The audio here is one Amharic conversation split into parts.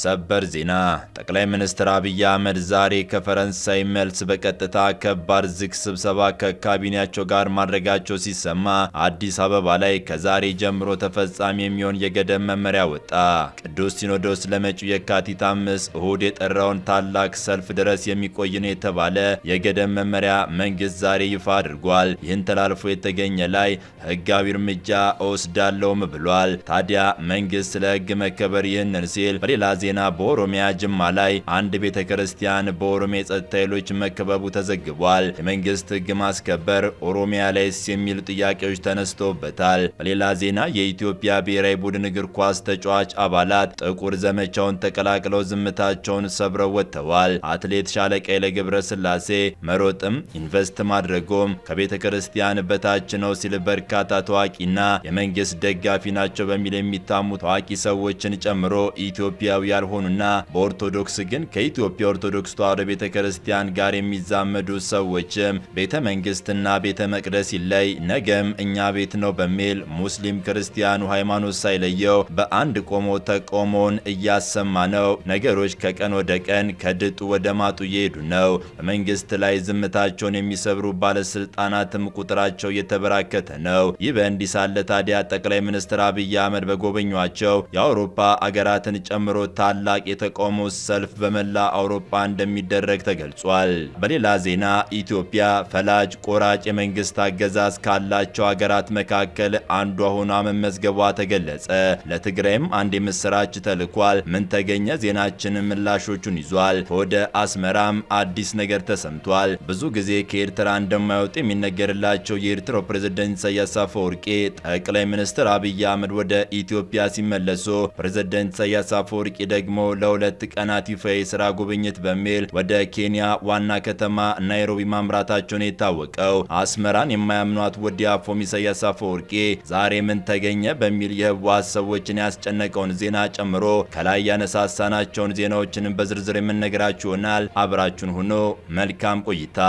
ሰበር ዜና! ጠቅላይ ሚኒስትር አብይ አህመድ ዛሬ ከፈረንሳይ መልስ በቀጥታ ከባድ ዝግ ስብሰባ ከካቢኔያቸው ጋር ማድረጋቸው ሲሰማ አዲስ አበባ ላይ ከዛሬ ጀምሮ ተፈጻሚ የሚሆን የገደብ መመሪያ ወጣ። ቅዱስ ሲኖዶስ ለመጪው የካቲት አምስት እሁድ የጠራውን ታላቅ ሰልፍ ድረስ የሚቆይ ነው የተባለ የገደብ መመሪያ መንግስት ዛሬ ይፋ አድርጓል። ይህን ተላልፎ የተገኘ ላይ ህጋዊ እርምጃ እወስዳለሁም ብሏል። ታዲያ መንግስት ስለ ህግ መከበር ይህንን ሲል በሌላ ዜና በኦሮሚያ ጅማ ላይ አንድ ቤተ ክርስቲያን በኦሮሚያ የጸጥታ ኃይሎች መከበቡ ተዘግቧል። የመንግስት ህግ ማስከበር ኦሮሚያ ላይስ የሚሉ ጥያቄዎች ተነስቶበታል። በሌላ ዜና የኢትዮጵያ ብሔራዊ ቡድን እግር ኳስ ተጫዋች አባላት ጥቁር ዘመቻውን ተቀላቅለው ዝምታቸውን ሰብረው ወጥተዋል። አትሌት ሻለቃ ለገብረ ስላሴ መሮጥም ኢንቨስት ማድረጎም ከቤተ ክርስቲያን በታች ነው ሲል በርካታ ታዋቂና የመንግስት ደጋፊ ናቸው በሚል የሚታሙ ታዋቂ ሰዎችን ጨምሮ ኢትዮጵያዊ ያልሆኑና በኦርቶዶክስ ግን ከኢትዮጵያ ኦርቶዶክስ ተዋሕዶ ቤተ ክርስቲያን ጋር የሚዛመዱ ሰዎችም ቤተ መንግስትና ቤተ መቅደስ ይለይ ነገም እኛ ቤት ነው በሚል ሙስሊም ክርስቲያኑ ሃይማኖት ሳይለየው በአንድ ቆሞ ተቆሞን እያሰማ ነው። ነገሮች ከቀን ወደ ቀን ከድጡ ወደ ማጡ እየሄዱ ነው። በመንግስት ላይ ዝምታቸውን የሚሰብሩ ባለስልጣናትም ቁጥራቸው እየተበራከተ ነው። ይህ በእንዲህ ሳለ ታዲያ ጠቅላይ ሚኒስትር አብይ አህመድ በጎበኟቸው የአውሮፓ አገራትን ጨምሮ ታላቅ የተቃውሞ ሰልፍ በመላ አውሮፓ እንደሚደረግ ተገልጿል። በሌላ ዜና ኢትዮጵያ ፈላጅ ቆራጭ የመንግስት አገዛዝ ካላቸው ሀገራት መካከል አንዷ ሆኗ መመዝገቧ ተገለጸ። ለትግራይም አንድ የምስራች ተልኳል። ምን ተገኘ? ዜናችንን ምላሾቹን ይዟል። ወደ አስመራም አዲስ ነገር ተሰምቷል። ብዙ ጊዜ ከኤርትራ እንደማይወጡ የሚነገርላቸው የኤርትራው ፕሬዝደንት ኢሳያስ ወርቄ ጠቅላይ ሚኒስትር አብይ አህመድ ወደ ኢትዮጵያ ሲመለሱ ፕሬዝደንት ኢሳያስ አፈወርቂ ደግሞ ለሁለት ቀናት ይፋ የስራ ጉብኝት በሚል ወደ ኬንያ ዋና ከተማ ናይሮቢ ማምራታቸውን የታወቀው አስመራን የማያምኗት ውድ አፎም ኢሳያስ አፈወርቂ ዛሬ ምን ተገኘ በሚል የህወሓት ሰዎችን ያስጨነቀውን ዜና ጨምሮ ከላይ ያነሳሳናቸውን ዜናዎችንም በዝርዝር የምንነግራችሁ ይሆናል። አብራችሁን ሁኖ መልካም ቆይታ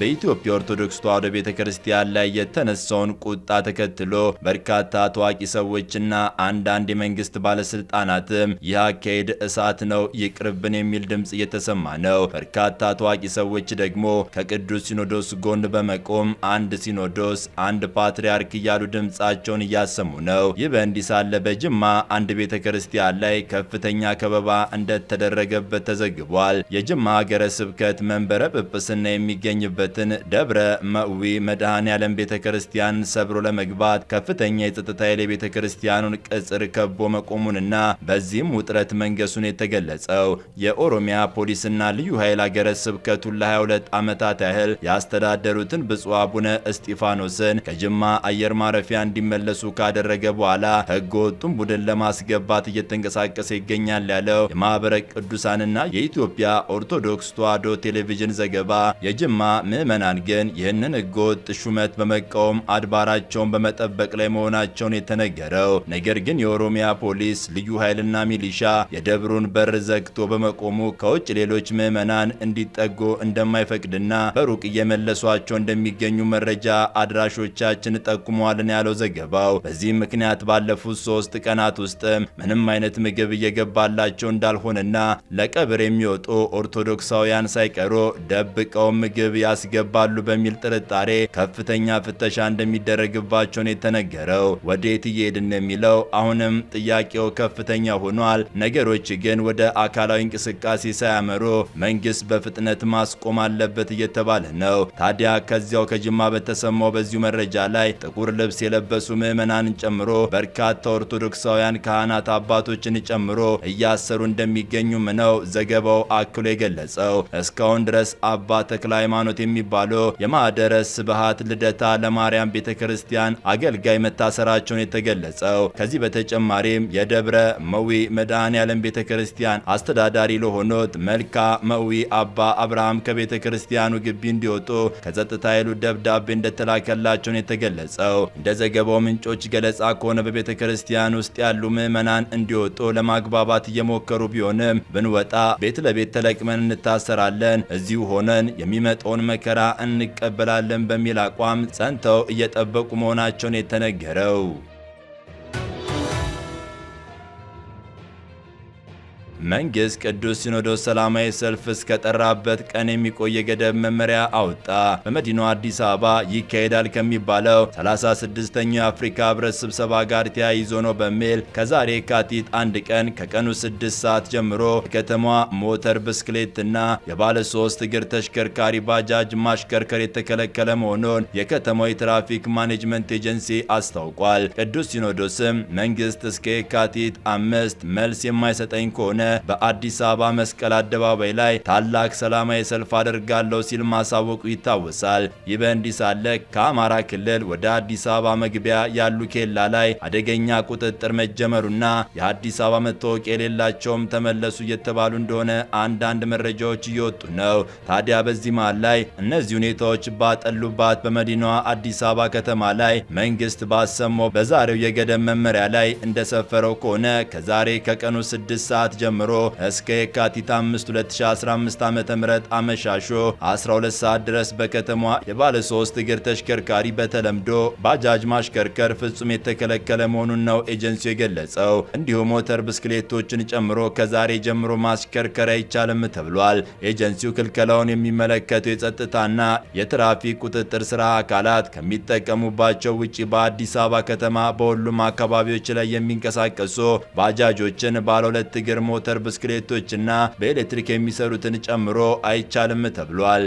በኢትዮጵያ ኦርቶዶክስ ተዋሕዶ ቤተ ክርስቲያን ላይ የተነሳውን ቁጣ ተከትሎ በርካታ ታዋቂ ሰዎችና አንዳንድ የመንግስት ባለስልጣናትም ይህ አካሄድ እሳት ነው ይቅርብን የሚል ድምፅ እየተሰማ ነው። በርካታ ታዋቂ ሰዎች ደግሞ ከቅዱስ ሲኖዶስ ጎን በመቆም አንድ ሲኖዶስ አንድ ፓትርያርክ እያሉ ድምፃቸውን እያሰሙ ነው። ይህ በእንዲህ ሳለ በጅማ አንድ ቤተ ክርስቲያን ላይ ከፍተኛ ከበባ እንደተደረገበት ተዘግቧል። የጅማ ሀገረ ስብከት መንበረ ጵጵስና የሚገኝበት ያለበትን ደብረ መዊ መድኃኔ ዓለም ቤተ ክርስቲያን ሰብሮ ለመግባት ከፍተኛ የጸጥታ ኃይል የቤተ ክርስቲያኑን ቅጽር ከቦ መቆሙንና በዚህም ውጥረት መንገሱን የተገለጸው የኦሮሚያ ፖሊስና ልዩ ኃይል አገረ ስብከቱን ለ22 ዓመታት ያህል ያስተዳደሩትን ብፁዕ አቡነ እስጢፋኖስን ከጅማ አየር ማረፊያ እንዲመለሱ ካደረገ በኋላ ህገ ወጡን ቡድን ለማስገባት እየተንቀሳቀሰ ይገኛል ያለው የማኅበረ ቅዱሳንና የኢትዮጵያ ኦርቶዶክስ ተዋሕዶ ቴሌቪዥን ዘገባ የጅማ ምዕመናን ግን ይህንን ሕገወጥ ሹመት በመቃወም አድባራቸውን በመጠበቅ ላይ መሆናቸውን የተነገረው፣ ነገር ግን የኦሮሚያ ፖሊስ ልዩ ኃይልና ሚሊሻ የደብሩን በር ዘግቶ በመቆሙ ከውጭ ሌሎች ምዕመናን እንዲጠጉ እንደማይፈቅድና በሩቅ እየመለሷቸው እንደሚገኙ መረጃ አድራሾቻችን ጠቁመዋልን ያለው ዘገባው፣ በዚህም ምክንያት ባለፉት ሶስት ቀናት ውስጥም ምንም አይነት ምግብ እየገባላቸው እንዳልሆነና ለቀብር የሚወጡ ኦርቶዶክሳውያን ሳይቀሩ ደብቀው ምግብ ያስ ይገባሉ በሚል ጥርጣሬ ከፍተኛ ፍተሻ እንደሚደረግባቸው ነው የተነገረው። ወዴት እየሄድን የሚለው አሁንም ጥያቄው ከፍተኛ ሆኗል። ነገሮች ግን ወደ አካላዊ እንቅስቃሴ ሳያመሩ መንግስት በፍጥነት ማስቆም አለበት እየተባለ ነው። ታዲያ ከዚያው ከጅማ በተሰማው በዚሁ መረጃ ላይ ጥቁር ልብስ የለበሱ ምዕመናንን ጨምሮ በርካታ ኦርቶዶክሳውያን ካህናት አባቶችን ጨምሮ እያሰሩ እንደሚገኙም ነው ዘገባው አክሎ የገለጸው። እስካሁን ድረስ አባ ተክለ ሃይማኖት የሚ የሚባለው የማህደረ ስብሃት ልደታ ለማርያም ቤተ ክርስቲያን አገልጋይ መታሰራቸውን የተገለጸው። ከዚህ በተጨማሪም የደብረ መዊ መድኃኔ ያለም ቤተ ክርስቲያን አስተዳዳሪ ለሆኑት መልካ መዊ አባ አብርሃም ከቤተ ክርስቲያኑ ግቢ እንዲወጡ ከጸጥታ ኃይሉ ደብዳቤ እንደተላከላቸውን የተገለጸው። እንደ ዘገባው ምንጮች ገለጻ ከሆነ በቤተ ክርስቲያን ውስጥ ያሉ ምዕመናን እንዲወጡ ለማግባባት እየሞከሩ ቢሆንም ብንወጣ ቤት ለቤት ተለቅመን እንታሰራለን፣ እዚሁ ሆነን የሚመጣውን መከ መከራ እንቀበላለን በሚል አቋም ጸንተው እየጠበቁ መሆናቸውን የተነገረው መንግስት ቅዱስ ሲኖዶስ ሰላማዊ ሰልፍ እስከጠራበት ቀን የሚቆይ የገደብ መመሪያ አወጣ። በመዲናዋ አዲስ አበባ ይካሄዳል ከሚባለው 36ኛው የአፍሪካ ህብረት ስብሰባ ጋር ተያይዞ ነው በሚል ከዛሬ ካቲት አንድ ቀን ከቀኑ 6 ሰዓት ጀምሮ የከተማዋ ሞተር ብስክሌትና የባለ ሶስት እግር ተሽከርካሪ ባጃጅ ማሽከርከር የተከለከለ መሆኑን የከተማው የትራፊክ ማኔጅመንት ኤጀንሲ አስታውቋል። ቅዱስ ሲኖዶስም መንግስት እስከ የካቲት አምስት መልስ የማይሰጠኝ ከሆነ በአዲስ አበባ መስቀል አደባባይ ላይ ታላቅ ሰላማዊ ሰልፍ አደርጋለሁ ሲል ማሳወቁ ይታወሳል። ይህ በእንዲህ ሳለ ከአማራ ክልል ወደ አዲስ አበባ መግቢያ ያሉ ኬላ ላይ አደገኛ ቁጥጥር መጀመሩና የአዲስ አበባ መታወቂያ የሌላቸውም ተመለሱ እየተባሉ እንደሆነ አንዳንድ መረጃዎች እየወጡ ነው። ታዲያ በዚህ መሃል ላይ እነዚህ ሁኔታዎች ባጠሉባት በመዲናዋ አዲስ አበባ ከተማ ላይ መንግስት ባሰሞ በዛሬው የገደብ መመሪያ ላይ እንደሰፈረው ከሆነ ከዛሬ ከቀኑ ስድስት ሰዓት ጀምሮ ጀምሮ እስከ የካቲት 5 2015 ዓ ም አመሻሾ 12 ሰዓት ድረስ በከተማ የባለ ሶስት እግር ተሽከርካሪ በተለምዶ ባጃጅ ማሽከርከር ፍጹም የተከለከለ መሆኑን ነው ኤጀንሲው የገለጸው። እንዲሁም ሞተር ብስክሌቶችን ጨምሮ ከዛሬ ጀምሮ ማሽከርከር አይቻልም ተብሏል። ኤጀንሲው ክልከላውን የሚመለከተው የጸጥታና የትራፊክ ቁጥጥር ስራ አካላት ከሚጠቀሙባቸው ውጭ በአዲስ አበባ ከተማ በሁሉም አካባቢዎች ላይ የሚንቀሳቀሱ ባጃጆችን ባለ ሁለት እግር ሞተር ሞተር ብስክሌቶችና በኤሌክትሪክ የሚሰሩትን ጨምሮ አይቻልም ተብሏል።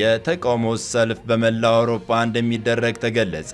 የተቃውሞ ሰልፍ በመላው አውሮፓ እንደሚደረግ ተገለጸ።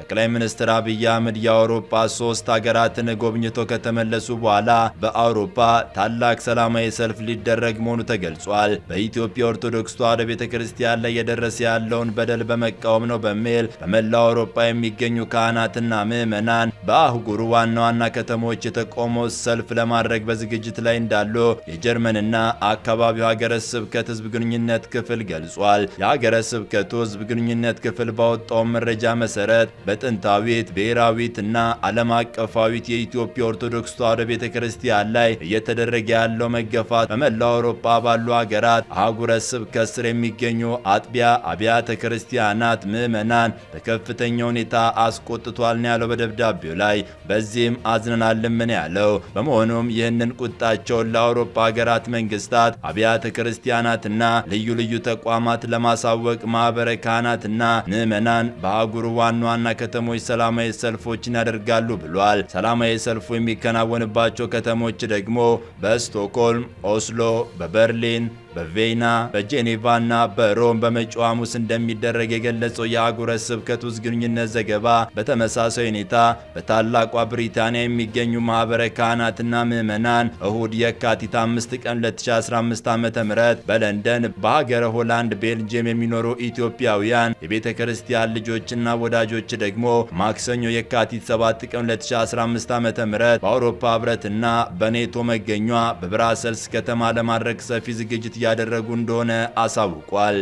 ጠቅላይ ሚኒስትር አብይ አህመድ የአውሮፓ ሶስት ሀገራትን ጎብኝቶ ከተመለሱ በኋላ በአውሮፓ ታላቅ ሰላማዊ ሰልፍ ሊደረግ መሆኑ ተገልጿል። በኢትዮጵያ ኦርቶዶክስ ተዋሕዶ ቤተ ክርስቲያን ላይ የደረሰ ያለውን በደል በመቃወም ነው በሚል በመላው አውሮፓ የሚገኙ ካህናትና ምዕመናን በአህጉሩ ዋና ዋና ከተሞች የተቃውሞ ሰልፍ ለማድረግ በዝግጅት ላይ እንዳሉ የጀርመንና አካባቢው ሀገረ ስብከት ህዝብ ግንኙነት ክፍል ገልጿል። የሀገረ ስብከቱ ህዝብ ግንኙነት ክፍል ባወጣው መረጃ መሰረት በጥንታዊት ብሔራዊት እና ዓለም አቀፋዊት የኢትዮጵያ ኦርቶዶክስ ተዋሕዶ ቤተ ክርስቲያን ላይ እየተደረገ ያለው መገፋት በመላው አውሮፓ ባሉ አገራት አህጉረ ስብከት ስር የሚገኙ አጥቢያ አብያተ ክርስቲያናት ምዕመናን በከፍተኛ ሁኔታ አስቆጥቷል ነው ያለው በደብዳቤው ላይ። በዚህም አዝነናልም ያለው። በመሆኑም ይህንን ቁጣቸውን ለአውሮፓ ሀገራት መንግስታት፣ አብያተ ክርስቲያናትና ልዩ ልዩ ተቋማት ለማሳወቅ ማኅበረ ካህናትና ምዕመናን በአህጉሩ ዋና ዋና ከተሞች ሰላማዊ ሰልፎችን ያደርጋሉ ብሏል። ሰላማዊ ሰልፉ የሚከናወንባቸው ከተሞች ደግሞ በስቶክሆልም፣ ኦስሎ፣ በበርሊን በቬና በጄኔቫና በሮም በመጪው ሐሙስ እንደሚደረግ የገለጸው የአህጉረ ስብከት ውስጥ ግንኙነት ዘገባ በተመሳሳይ ሁኔታ በታላቋ ብሪታንያ የሚገኙ ማኅበረ ካህናትና ምዕመናን እሁድ የካቲት 5 ቀን 2015 ዓ ም በለንደን በሀገረ ሆላንድ ቤልጅየም የሚኖሩ ኢትዮጵያውያን የቤተ ክርስቲያን ልጆችና ወዳጆች ደግሞ ማክሰኞ የካቲት 7 ቀን 2015 ዓ ም በአውሮፓ ህብረትና በኔቶ መገኟ በብራሰልስ ከተማ ለማድረግ ሰፊ ዝግጅት እያደረጉ እንደሆነ አሳውቋል።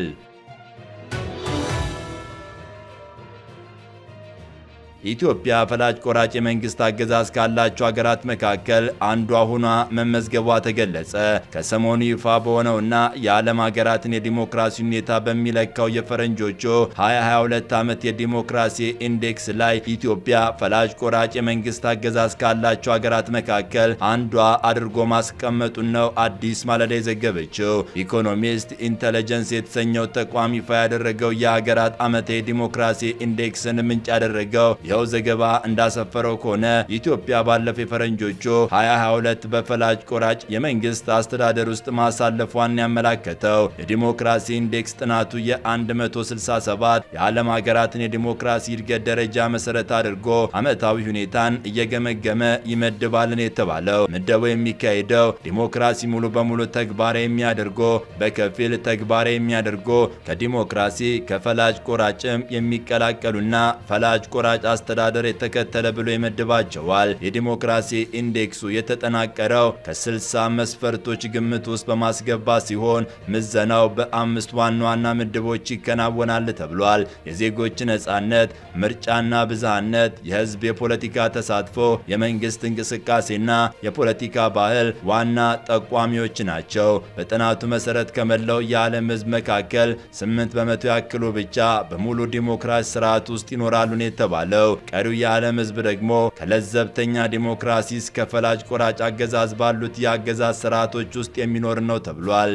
ኢትዮጵያ ፈላጭ ቆራጭ የመንግስት አገዛዝ ካላቸው ሀገራት መካከል አንዷ ሆኗ መመዝገቧ ተገለጸ። ከሰሞኑ ይፋ በሆነውና የዓለም ሀገራትን የዲሞክራሲ ሁኔታ በሚለካው የፈረንጆቹ 2022 ዓመት የዲሞክራሲ ኢንዴክስ ላይ ኢትዮጵያ ፈላጭ ቆራጭ የመንግስት አገዛዝ ካላቸው ሀገራት መካከል አንዷ አድርጎ ማስቀመጡን ነው አዲስ ማለዳ የዘገበችው። ኢኮኖሚስት ኢንተለጀንስ የተሰኘው ተቋም ይፋ ያደረገው የሀገራት ዓመት የዲሞክራሲ ኢንዴክስን ምንጭ ያደረገው የቪኦኤ ዘገባ እንዳሰፈረው ከሆነ ኢትዮጵያ ባለፈው የፈረንጆቹ 2022 በፈላጭ ቆራጭ የመንግስት አስተዳደር ውስጥ ማሳለፏን ያመላከተው የዲሞክራሲ ኢንዴክስ ጥናቱ የ167 የዓለም ሀገራትን የዲሞክራሲ እድገት ደረጃ መሰረት አድርጎ ዓመታዊ ሁኔታን እየገመገመ ይመድባልን የተባለው ምደባው የሚካሄደው ዲሞክራሲ ሙሉ በሙሉ ተግባራዊ የሚያደርጎ በከፊል ተግባራዊ የሚያደርጎ ከዲሞክራሲ ከፈላጭ ቆራጭም የሚቀላቀሉና ፈላጭ ቆራጭ አስተዳደር የተከተለ ብሎ ይመድባቸዋል። የዲሞክራሲ ኢንዴክሱ የተጠናቀረው ከ60 መስፈርቶች ግምት ውስጥ በማስገባት ሲሆን ምዘናው በአምስት ዋና ዋና ምድቦች ይከናወናል ተብሏል። የዜጎች ነጻነት፣ ምርጫና ብዝሃነት፣ የህዝብ የፖለቲካ ተሳትፎ፣ የመንግስት እንቅስቃሴና የፖለቲካ ባህል ዋና ጠቋሚዎች ናቸው። በጥናቱ መሰረት ከመላው የዓለም ህዝብ መካከል 8 በመቶ ያክሉ ብቻ በሙሉ ዲሞክራሲ ስርዓት ውስጥ ይኖራሉን የተባለው ነው። ቀሪው የዓለም ህዝብ ደግሞ ከለዘብተኛ ዲሞክራሲ እስከ ፈላጭ ቆራጭ አገዛዝ ባሉት የአገዛዝ ስርዓቶች ውስጥ የሚኖር ነው ተብሏል።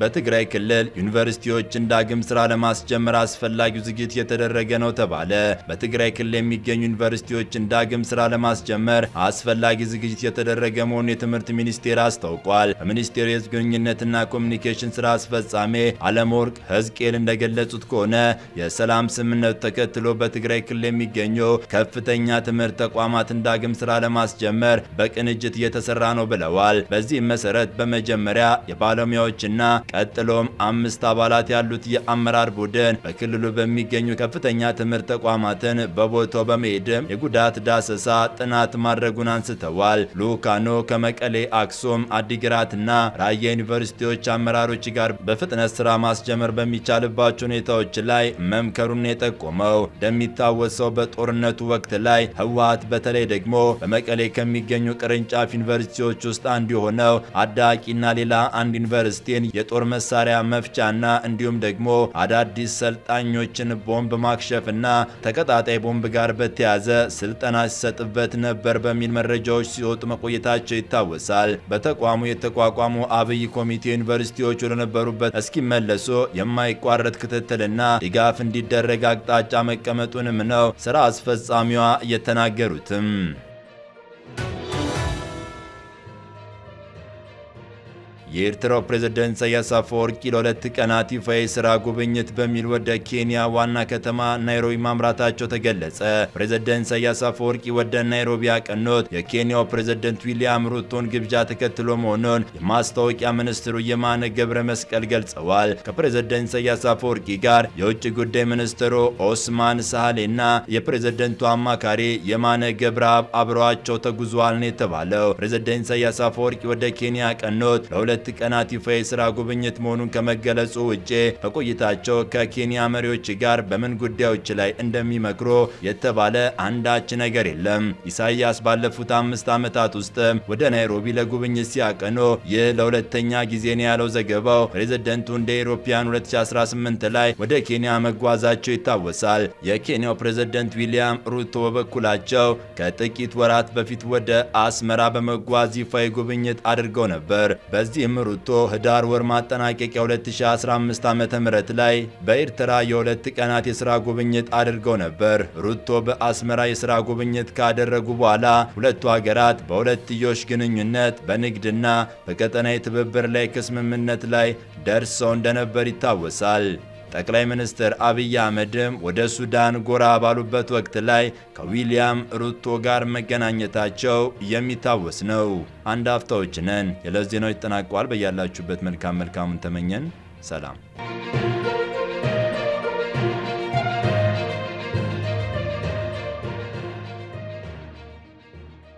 በትግራይ ክልል ዩኒቨርሲቲዎችን ዳግም ስራ ለማስጀመር አስፈላጊው ዝግጅት የተደረገ ነው ተባለ። በትግራይ ክልል የሚገኙ ዩኒቨርሲቲዎችን ዳግም ስራ ለማስጀመር አስፈላጊ ዝግጅት የተደረገ መሆኑን የትምህርት ሚኒስቴር አስታውቋል። በሚኒስቴሩ የህዝብ ግንኙነትና ኮሚኒኬሽን ስራ አስፈጻሜ አለመወርቅ ህዝቅኤል እንደገለጹት ከሆነ የሰላም ስምምነቱ ተከትሎ በትግራይ ክልል የሚገኙ ከፍተኛ ትምህርት ተቋማትን ዳግም ስራ ለማስጀመር በቅንጅት እየተሰራ ነው ብለዋል። በዚህም መሰረት በመጀመሪያ የባለሙያዎችና ቀጥሎም አምስት አባላት ያሉት የአመራር ቡድን በክልሉ በሚገኙ ከፍተኛ ትምህርት ተቋማትን በቦታው በመሄድም የጉዳት ዳሰሳ ጥናት ማድረጉን አንስተዋል። ልኡካኑ ከመቀሌ፣ አክሱም፣ አዲግራትና ራያ ዩኒቨርሲቲዎች አመራሮች ጋር በፍጥነት ስራ ማስጀመር በሚቻልባቸው ሁኔታዎች ላይ መምከሩን የጠቆመው እንደሚታወሰው በጦርነቱ ወቅት ላይ ህወሀት በተለይ ደግሞ በመቀሌ ከሚገኙ ቅርንጫፍ ዩኒቨርሲቲዎች ውስጥ አንዱ የሆነው አዳቂና ሌላ አንድ ዩኒቨርሲቲን የጦር የጦር መሳሪያ መፍጫና እንዲሁም ደግሞ አዳዲስ ሰልጣኞችን ቦምብ ማክሸፍና ተቀጣጣይ ቦምብ ጋር በተያዘ ስልጠና ሲሰጥበት ነበር በሚል መረጃዎች ሲወጡ መቆየታቸው ይታወሳል። በተቋሙ የተቋቋሙ አብይ ኮሚቴ ዩኒቨርሲቲዎች ወደነበሩበት እስኪመለሱ የማይቋረጥ ክትትልና ድጋፍ እንዲደረግ አቅጣጫ መቀመጡንም ነው ስራ አስፈጻሚዋ እየተናገሩትም። የኤርትራው ፕሬዝደንት ኢሳያስ አፈወርቂ ለሁለት ቀናት ይፋ የስራ ጉብኝት በሚል ወደ ኬንያ ዋና ከተማ ናይሮቢ ማምራታቸው ተገለጸ። ፕሬዝደንት ኢሳያስ አፈወርቂ ወደ ናይሮቢ ያቀኑት የኬንያው ፕሬዝደንት ዊሊያም ሩቶን ግብዣ ተከትሎ መሆኑን የማስታወቂያ ሚኒስትሩ የማነ ገብረ መስቀል ገልጸዋል። ከፕሬዝደንት ኢሳያስ አፈወርቂ ጋር የውጭ ጉዳይ ሚኒስትሩ ኦስማን ሳህሌና የፕሬዝደንቱ አማካሪ የማነ ገብረአብ አብረዋቸው ተጉዟል ነው የተባለው። ፕሬዝደንት ኢሳያስ አፈወርቂ ወደ ኬንያ ያቀኑት ለሁለት ሁለት ቀናት ይፋ የስራ ጉብኝት መሆኑን ከመገለጹ ውጭ በቆይታቸው ከኬንያ መሪዎች ጋር በምን ጉዳዮች ላይ እንደሚመክሩ የተባለ አንዳች ነገር የለም። ኢሳይያስ ባለፉት አምስት ዓመታት ውስጥ ወደ ናይሮቢ ለጉብኝት ሲያቀኑ ይህ ለሁለተኛ ጊዜ ነው ያለው ዘገባው። ፕሬዝደንቱ እንደ ኢሮፓያን 2018 ላይ ወደ ኬንያ መጓዛቸው ይታወሳል። የኬንያው ፕሬዝደንት ዊሊያም ሩቶ በበኩላቸው ከጥቂት ወራት በፊት ወደ አስመራ በመጓዝ ይፋ ጉብኝት አድርገው ነበር። በዚህ በተለይም ሩቶ ህዳር ወር ማጠናቀቂያ 2015 ዓ ም ላይ በኤርትራ የሁለት ቀናት የሥራ ጉብኝት አድርገው ነበር። ሩቶ በአስመራ የሥራ ጉብኝት ካደረጉ በኋላ ሁለቱ ሀገራት በሁለትዮሽ ግንኙነት፣ በንግድና በቀጠና የትብብር ላይ ከስምምነት ላይ ደርሰው እንደነበር ይታወሳል። ጠቅላይ ሚኒስትር አብይ አህመድም ወደ ሱዳን ጎራ ባሉበት ወቅት ላይ ከዊልያም ሩቶ ጋር መገናኘታቸው የሚታወስ ነው። አንድ አፍታዎች ነን። የዕለት ዜናዎች ተጠናቀዋል። በያላችሁበት መልካም መልካሙን ተመኘን። ሰላም